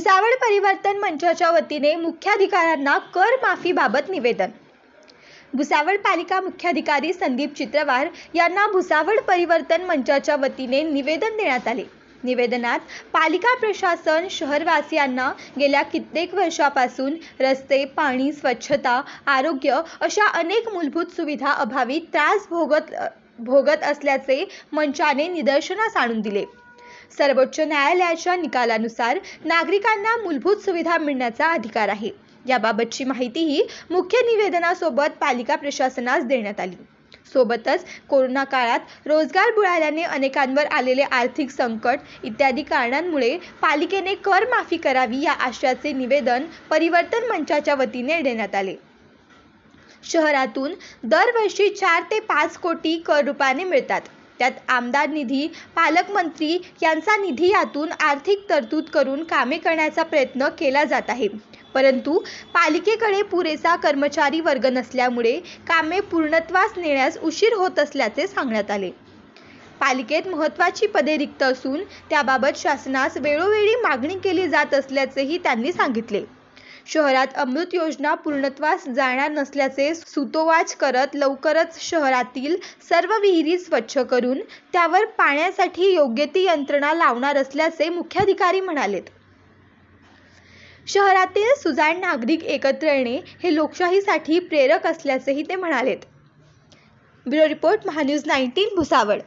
भुसावळ परिवर्तन मंचाच्या वतीने मुख्याधिकाऱ्यांना कर माफीबाबत निवेदन भुसावळ पालिका मुख्याधिकारी संदीप चित्रवार यांना भुसावळ परिवर्तन मंचाच्या वतीने निवेदन देण्यात आले निवेदनात पालिका प्रशासन शहरवासियांना गेल्या कित्येक वर्षापासून रस्ते पाणी स्वच्छता आरोग्य अशा अनेक मूलभूत सुविधा अभावी त्रास भोगत भोगत असल्याचे मंचाने निदर्शनास आणून दिले सर्वोच्च न्यायालयाच्या निकालानुसार नागरिकांना मूलभूत सुविधा मिळण्याचा अधिकार आहे याबाबतची माहितीही मुख्य निवेदनासोबत पालिका प्रशासनास देण्यात आली सोबतच कोरोना काळात रोजगार बुडाल्याने अनेकांवर आलेले आर्थिक संकट इत्यादी कारणांमुळे पालिकेने कर माफी करावी या आशयाचे निवेदन परिवर्तन मंचाच्या वतीने देण्यात आले शहरातून दरवर्षी चार ते पाच कोटी कर रुपयाने मिळतात त्यात आमदार निधी पालकमंत्री यांचा निधी यातून आर्थिक तरतूद करून कामे करण्याचा प्रयत्न केला जात आहे परंतु पालिकेकडे पुरेसा कर्मचारी वर्ग नसल्यामुळे कामे पूर्णत्वास नेण्यास उशीर होत असल्याचे सांगण्यात आले पालिकेत महत्त्वाची पदे रिक्त असून त्याबाबत शासनास वेळोवेळी मागणी केली जात असल्याचेही त्यांनी सांगितले शहरात अमृत योजना पूर्णत्वास जाणार नसल्याचे सुतोवाच करत लवकरच शहरातील सर्व विहिरी स्वच्छ करून त्यावर पाण्यासाठी योग्य ती यंत्रणा लावणार असल्याचे मुख्याधिकारी म्हणालेत शहरातील सुजाण नागरिक एकत्र येणे हे लोकशाहीसाठी प्रेरक असल्याचेही ते म्हणालेत bureau report Mahanews nineteen Bhusawal